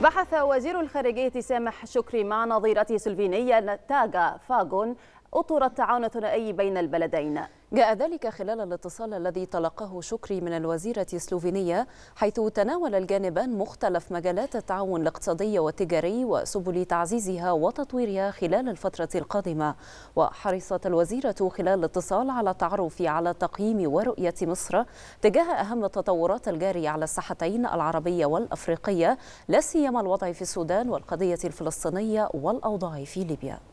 بحث وزير الخارجية سامح شكري مع نظيرته سلفينية تاغا فاغون أطر التعاون الثنائي بين البلدين جاء ذلك خلال الاتصال الذي تلقاه شكري من الوزيرة السلوفينية حيث تناول الجانبان مختلف مجالات التعاون الاقتصادي والتجاري وسبل تعزيزها وتطويرها خلال الفترة القادمة وحرصت الوزيرة خلال الاتصال على التعرف على تقييم ورؤية مصر تجاه أهم التطورات الجارية على الساحتين العربية والأفريقية لا سيما الوضع في السودان والقضية الفلسطينية والأوضاع في ليبيا